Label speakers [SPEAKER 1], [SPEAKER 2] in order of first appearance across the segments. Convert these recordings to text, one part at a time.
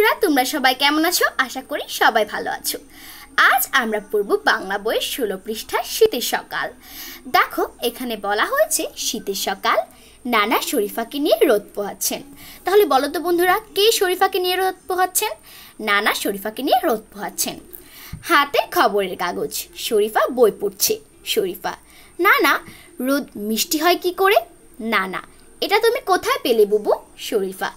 [SPEAKER 1] বন্ধুরা তোমরা সবাই কেমন আছো আশা করি সবাই ভালো আছো আজ আমরা পড়ব বাংলা বইয়ের ষোলো পৃষ্ঠার শীতের সকাল দেখো এখানে বলা হয়েছে শীতের সকাল নানা শরীফাকে নিয়ে রোদ পোহাচ্ছেন তাহলে বলো তো বন্ধুরা কে শরীফাকে নিয়ে রোদ পোহাচ্ছেন নানা শরীফাকে নিয়ে রোদ পোহাচ্ছেন হাতে খবরের কাগজ শরীফা বই পড়ছে শরীফা নানা রোদ মিষ্টি হয় কি করে নানা এটা তুমি কোথায় পেলে বুবু শরীফা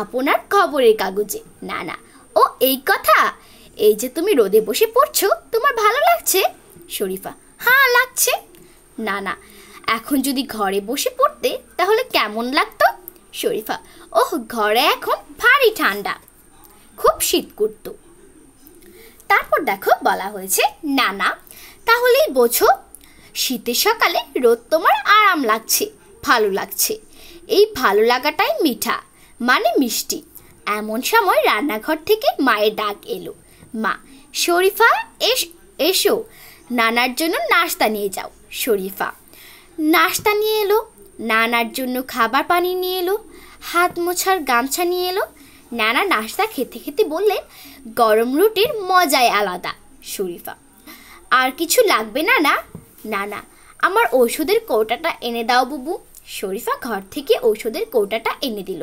[SPEAKER 1] আপনার খবরের কাগজে না না ও এই কথা এই যে তুমি রোদে বসে পড়ছো তোমার ভালো লাগছে শরীফা হ্যাঁ লাগছে না না এখন যদি ঘরে বসে পড়তে তাহলে কেমন লাগতো শরীফা ওহ ঘরে এখন ভারী ঠান্ডা খুব শীত করত তারপর দেখো বলা হয়েছে না না তাহলেই বোঝো শীতের সকালে রোদ তোমার আরাম লাগছে ভালো লাগছে এই ভালো লাগাটাই মিঠা মানে মিষ্টি এমন সময় রান্নাঘর থেকে মায়ের ডাক এলো মা শরীফা এস এসো নানার জন্য নাস্তা নিয়ে যাও শরীফা নাস্তা নিয়ে এলো নানার জন্য খাবার পানি নিয়ে এলো হাত মোছার গামছা নিয়ে এলো নানা নাস্তা খেতে খেতে বললেন গরম রুটির মজাই আলাদা শরীফা আর কিছু লাগবে না না নানা আমার ওষুধের কৌটাটা এনে দাও বুবু শরীফা ঘর থেকে ঔষধের কৌটাটা এনে দিল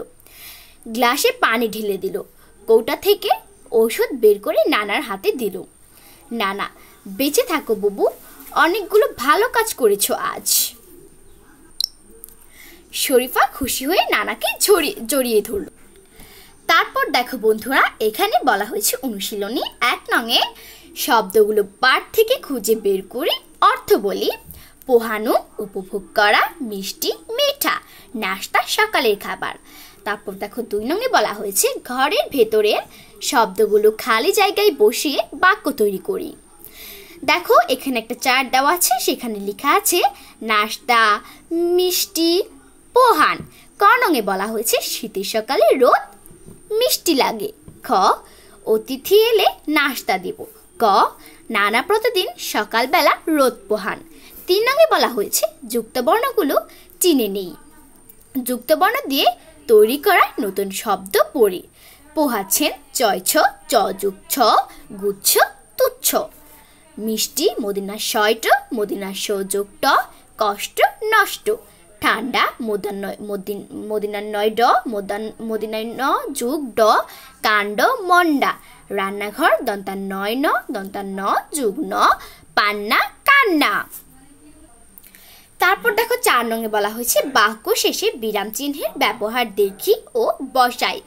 [SPEAKER 1] গ্লাসে পানি ঢেলে দিল কৌটা থেকে ঔষধ বের করে নানার হাতে দিল নানা বেঁচে থাকো বুবু অনেকগুলো ভালো কাজ করেছো আজ শরীফা খুশি হয়ে নানাকে জড়িয়ে জড়িয়ে ধরল তারপর দেখো বন্ধুরা এখানে বলা হয়েছে অনুশীলনী এক নঙে শব্দগুলো পাঠ থেকে খুঁজে বের করে অর্থ বলি পোহানো উপভোগ করা মিষ্টি মিঠা নাস্তা সকালের খাবার তারপর দেখো দুই নঙে বলা হয়েছে ঘরের ভেতরে শব্দগুলো খালি জায়গায় বসিয়ে বাক্য তৈরি করি দেখো এখানে একটা চার্ট দেওয়া আছে সেখানে লেখা আছে নাস্তা মিষ্টি পোহান ক নঙে বলা হয়েছে শীতের সকালে রোদ মিষ্টি লাগে খ অতিথি এলে নাস্তা দেব ক নানা প্রতিদিন সকালবেলা রোদ পোহান তিন রঙে বলা হয়েছে যুক্তবর্ণগুলো চিনে নেই যুক্তবর্ণ দিয়ে তৈরি করা নতুন শব্দ পড়ি পোহাচ্ছেন ছ যুগ ছ গুচ্ছ তুচ্ছ মিষ্টি মদিনা শয়ট মদিনা ট কষ্ট নষ্ট ঠান্ডা মদিনার নয় ড মদিনা ন যুগ ড কাণ্ড মন্ডা রান্নাঘর দন্তা নয় ন দন্তা ন যুগ ন পান্না কান্না তারপর দেখো চার নঙে বলা হয়েছে বাক্য শেষে বিরাম চিহ্নের ব্যবহার দেখি ও বসাই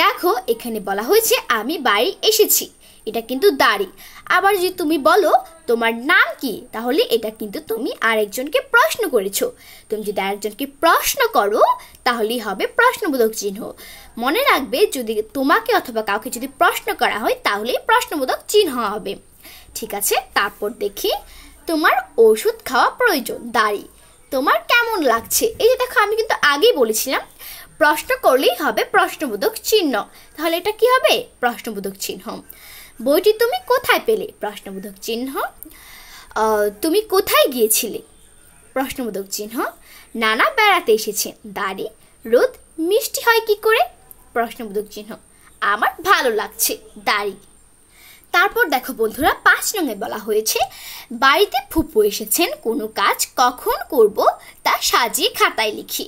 [SPEAKER 1] দেখো এখানে বলা হয়েছে আমি বাড়ি এসেছি এটা কিন্তু দাড়ি আবার যদি তুমি বলো তোমার নাম কি তাহলে এটা কিন্তু তুমি আরেকজনকে প্রশ্ন করেছো তুমি যদি আরেকজনকে প্রশ্ন করো তাহলেই হবে প্রশ্নবোধক চিহ্ন মনে রাখবে যদি তোমাকে অথবা কাউকে যদি প্রশ্ন করা হয় তাহলেই প্রশ্নবোধক চিহ্ন হবে ঠিক আছে তারপর দেখি তোমার ওষুধ খাওয়া প্রয়োজন দাড়ি তোমার কেমন লাগছে এই যে দেখো আমি কিন্তু আগেই বলেছিলাম প্রশ্ন করলেই হবে প্রশ্নবোধক চিহ্ন তাহলে এটা কি হবে প্রশ্নবোধক চিহ্ন বইটি তুমি কোথায় পেলে প্রশ্নবোধক চিহ্ন তুমি কোথায় গিয়েছিলে প্রশ্নবোধক চিহ্ন নানা বেড়াতে এসেছে দাড়ি রোদ মিষ্টি হয় কি করে প্রশ্নবোধক চিহ্ন আমার ভালো লাগছে দাড়ি তারপর দেখো বন্ধুরা পাঁচ রঙে বলা হয়েছে বাড়িতে ফুপু এসেছেন কোনো কাজ কখন করব তা সাজিয়ে খাতায় লিখি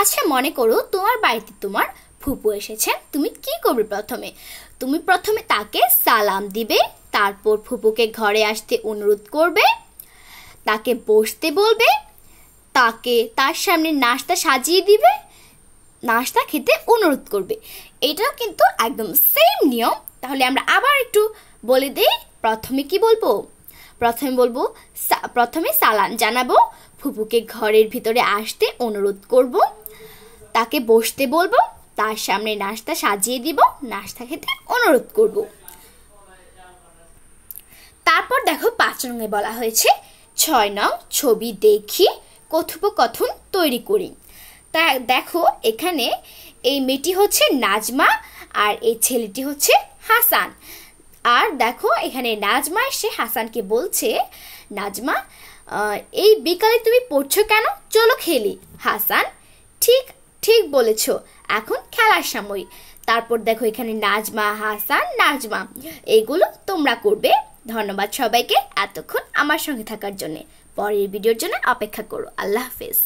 [SPEAKER 1] আচ্ছা মনে করো তোমার বাড়িতে তোমার ফুপু এসেছেন তুমি কি করবে প্রথমে তুমি প্রথমে তাকে সালাম দিবে তারপর ফুপুকে ঘরে আসতে অনুরোধ করবে তাকে বসতে বলবে তাকে তার সামনে নাস্তা সাজিয়ে দিবে নাস্তা খেতে অনুরোধ করবে এটাও কিন্তু একদম সেম নিয়ম তাহলে আমরা আবার একটু বলে দে প্রথমে কি বলবো প্রথমে বলবো প্রথমে সালাম জানাবো ফুপুকে ঘরের ভিতরে আসতে অনুরোধ করব তাকে বসতে বলবো তার সামনে নাস্তা সাজিয়ে দিব নাস্তা খেতে অনুরোধ করব তারপর দেখো পাঁচ রঙে বলা হয়েছে ছয় নং ছবি দেখি কথোপকথন তৈরি করি তা দেখো এখানে এই মেয়েটি হচ্ছে নাজমা আর এই ছেলেটি হচ্ছে হাসান আর দেখো এখানে নাজমা এসে হাসানকে বলছে নাজমা এই বিকালে তুমি পড়ছো কেন চলো খেলি হাসান ঠিক ঠিক বলেছ এখন খেলার সময় তারপর দেখো এখানে নাজমা হাসান নাজমা এগুলো তোমরা করবে ধন্যবাদ সবাইকে এতক্ষণ আমার সঙ্গে থাকার জন্যে পরের ভিডিওর জন্য অপেক্ষা করো আল্লাহ হাফেজ